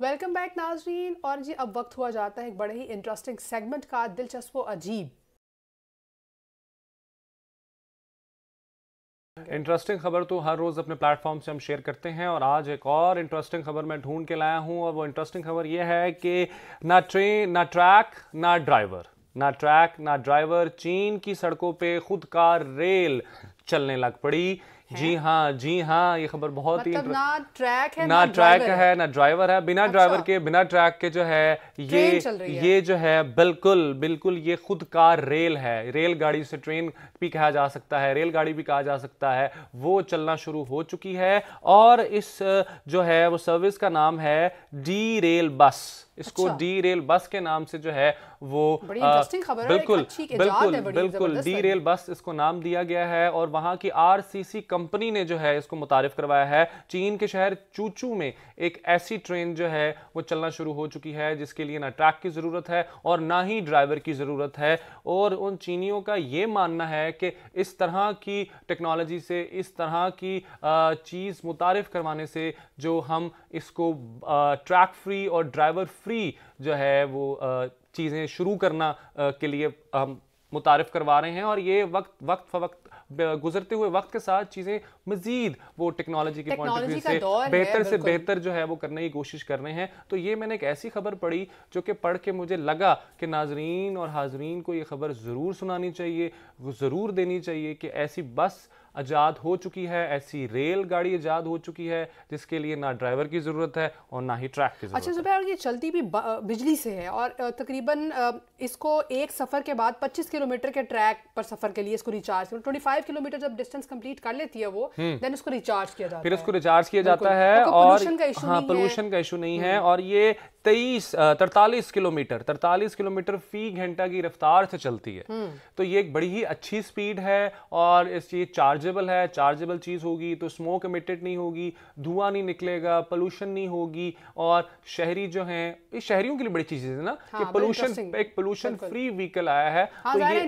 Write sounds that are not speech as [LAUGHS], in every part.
Welcome back नाजरीन और जी अब वक्त हुआ जाता है एक बड़े ही इंटरेस्टिंग सेगमेंट का दिलचस्प अजीब इंटरेस्टिंग खबर तो हर रोज़ अपने प्लेटफॉर्म से हम शेयर करते हैं और आज एक और इंटरेस्टिंग खबर मैं ढूंढ के लाया हूं और वो इंटरेस्टिंग खबर ये है कि ना ट्रेन ना ट्रैक ना ड्राइवर ना ट्रैक ना ड्राइवर चीन की सड़कों पे खुद का रेल चलने लग पड़ी जी हाँ जी हाँ ये खबर बहुत मतलब ही ना ट्रैक है ना, ट्रैक है ना ड्राइवर है बिना ड्राइवर अच्छा। के बिना ट्रैक के जो है ये ये जो है बिल्कुल बिल्कुल ये खुद का रेल है रेल गाड़ी से ट्रेन भी कहा जा सकता है रेल गाड़ी भी कहा जा सकता है वो चलना शुरू हो चुकी है और इस जो है वो सर्विस का नाम है डी रेल बस इसको अच्छा। डी रेल बस के नाम से जो है वो आ, बिल्कुल बिल्कुल बिल्कुल डी रेल बस इसको नाम दिया गया है और वहां की आरसीसी कंपनी ने जो है इसको मुतारफ करवाया है चीन के शहर चूचू में एक ऐसी ट्रेन जो है वो चलना शुरू हो चुकी है जिसके लिए ना ट्रैक की ज़रूरत है और ना ही ड्राइवर की ज़रूरत है और उन चीनियों का ये मानना है कि इस तरह की टेक्नोलॉजी से इस तरह की चीज़ मुतारफ करवाने से जो हम इसको ट्रैक फ्री और ड्राइवर फ्री फ्री जो है वो चीज़ें शुरू करना के लिए हम मुतारफ़ करवा रहे हैं और ये वक्त वक्त फवक्त गुजरते हुए वक्त के साथ चीज़ें मजीद वो टेक्नोलॉजी के पॉइंट ऑफ व्यू से बेहतर से बेहतर जो है वो करने की कोशिश कर रहे हैं तो ये मैंने एक ऐसी खबर पढ़ी जो कि पढ़ के मुझे लगा कि नाजरीन और हाजरीन को ये खबर ज़रूर सुनानी चाहिए ज़रूर देनी चाहिए कि ऐसी बस आज़ाद हो चुकी है ऐसी रेलगाड़ी आज़ाद हो चुकी है जिसके लिए ना ड्राइवर की ज़रूरत है और ना ही ट्रैक की अच्छा जुबैर ये चलती भी बिजली से है और तकरीबन इसको एक सफ़र के बाद पच्चीस किलोमीटर के ट्रैक पर सफ़र के लिए इसको रिचार्ज ट्वेंटी फाइव किलोमीटर जब डिस्टेंस कंप्लीट कर लेती है वो देन उसको रिचार्ज किया जाता है फिर उसको रिचार्ज किया जाता है और पोल्यूशन का इशू हाँ, नहीं है हम्म। और ये तेईस तरतालीस किलोमीटर तरतालीस किलोमीटर फी घंटा की रफ्तार से चलती है हम्म। तो ये एक बड़ी ही अच्छी स्पीड है और इस ये चार्जेबल है चार्जेबल चीज़ होगी तो स्मोक इमिटेड नहीं होगी धुआं नहीं निकलेगा पोल्यूशन नहीं होगी और शहरी जो हैं ये शहरियों के लिए बड़ी चीज़ है ना हाँ, कि पोल्यूशन एक पोल्यूशन फ्री व्हीकल आया है हाँ, तो, तो ये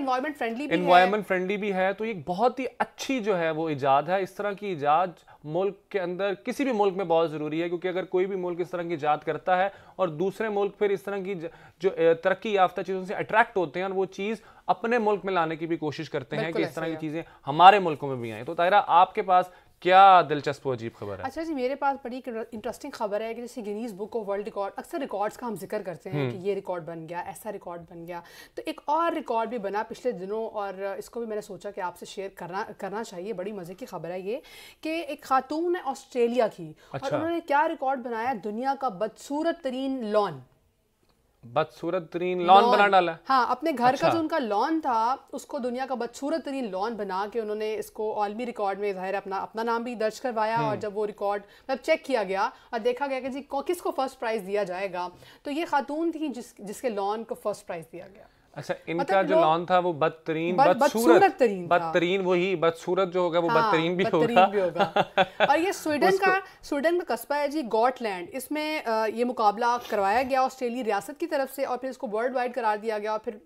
इन्वायरमेंट फ्रेंडली भी है तो ये बहुत ही अच्छी जो है वो ईजाद है इस तरह की ईजाद मुल्क के अंदर किसी भी मुल्क में बहुत ज़रूरी है क्योंकि अगर कोई भी मुल्क इस तरह की जात करता है और दूसरे मुल्क फिर इस तरह की जो तरक्की याफ्ता चीज़ों से अट्रैक्ट होते हैं और वो चीज़ अपने मुल्क में लाने की भी कोशिश करते हैं कि इस तरह की चीज़ें हमारे मुल्कों में भी आएँ तो तायरा आपके पास क्या दिलचस्प अजीब खबर है अच्छा जी मेरे पास बड़ी इंटरेस्टिंग खबर है कि जैसे Guinness Book of World Record अक्सर रिकॉर्ड्स का हम जिक्र करते हैं हम्म। कि ये रिकॉर्ड बन गया ऐसा रिकॉर्ड बन गया तो एक और रिकॉर्ड भी बना पिछले दिनों और इसको भी मैंने सोचा कि आपसे शेयर करना करना चाहिए बड़ी मज़े की खबर है ये कि एक खातून है ऑस्ट्रेलिया की अच्छा। और उन्होंने क्या रिकॉर्ड बनाया दुनिया का बदसूरत तरीन लॉन बदसूरत तरीन लॉन बना हाँ, डाला हाँ अपने घर अच्छा। का जो उनका लॉन था उसको दुनिया का बदसूरत तरीन लॉन बना के उन्होंने इसको आलमी रिकॉर्ड में जाहिर अपना अपना नाम भी दर्ज करवाया और हम्म। जब वो रिकॉर्ड मतलब चेक किया गया और देखा गया कि जी किसको फर्स्ट प्राइज़ दिया जाएगा तो ये खातून थी जिस जिसके लॉन को फर्स्ट प्राइज़ दिया गया अच्छा मतलब इनका मतलब जो लॉन था वो बदतरीन बद, बदसूरत तरीन बदतरीन वही बदसूरत जो होगा वो हाँ, बदतरीन भी, होगा, हो [LAUGHS] और ये स्वीडन का स्वीडन का कस्बा है जी गॉटलैंड इसमें ये मुकाबला करवाया गया ऑस्ट्रेलिया रियासत की तरफ से और फिर इसको वर्ल्ड वाइड करार दिया गया और फिर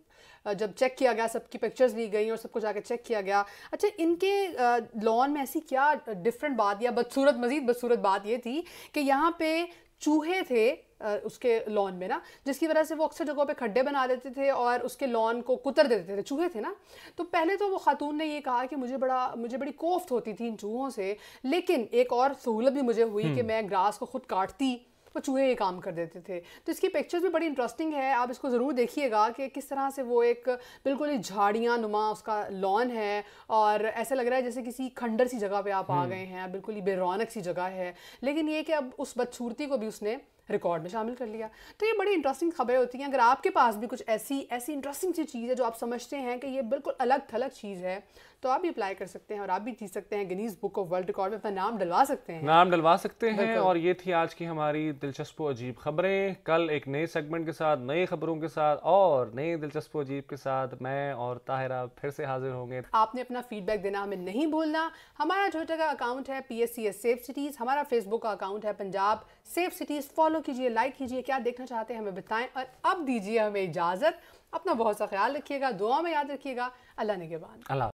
जब चेक किया गया सबकी पिक्चर्स ली गई और सबको जाकर चेक किया गया अच्छा इनके लॉन में ऐसी क्या डिफरेंट बात या बदसूरत मजीद बदसूरत बात ये थी कि यहाँ पे चूहे थे उसके लॉन में ना जिसकी वजह से वो अक्सर जगहों पे खड्डे बना देते थे और उसके लॉन को कुतर देते थे चूहे थे ना तो पहले तो वो खातून ने ये कहा कि मुझे बड़ा मुझे बड़ी कोफ्त होती थी इन चूहों से लेकिन एक और सहूलत भी मुझे हुई कि हम्म। मैं ग्रास को खुद काटती वो चूहे ये काम कर देते थे तो इसकी पिक्चर्स भी बड़ी इंटरेस्टिंग है आप इसको ज़रूर देखिएगा कि किस तरह से वो एक बिल्कुल ही झाड़ियाँ नुमा उसका लॉन है और ऐसा लग रहा है जैसे किसी खंडर सी जगह पे आप आ हम्म। गए हैं बिल्कुल ही बेरौनक सी जगह है लेकिन ये कि अब उस बदसूरती को भी उसने रिकॉर्ड में शामिल कर लिया तो ये बड़ी इंटरेस्टिंग खबरें होती हैं अगर आपके पास भी कुछ ऐसी ऐसी इंटरेस्टिंग सी चीज़ है जो आप समझते हैं कि ये बिल्कुल अलग थलग चीज़ है तो आप भी अप्लाई कर सकते हैं और आप भी जीत सकते हैं Guinness Book of World Record में अपना नाम डलवा सकते हैं नाम डलवा सकते हैं और ये थी आज की हमारी दिलचस्प अजीब खबरें कल एक नए सेगमेंट के साथ नई खबरों के साथ और नए दिलचस्प अजीब के साथ मैं और ताहिरा फिर से हाजिर होंगे आपने अपना फीडबैक देना हमें नहीं भूलना हमारा ट्विटर का अकाउंट है P S C S safe cities हमारा फेसबुक का अकाउंट है Punjab safe cities follow follow कीजिए लाइक कीजिए क्या देखना चाहते हैं हमें बताएं और अब दीजिए हमें इजाज़त अपना बहुत सा ख्याल रखिएगा दुआ में याद रखिएगा अल्लाह ने के बाद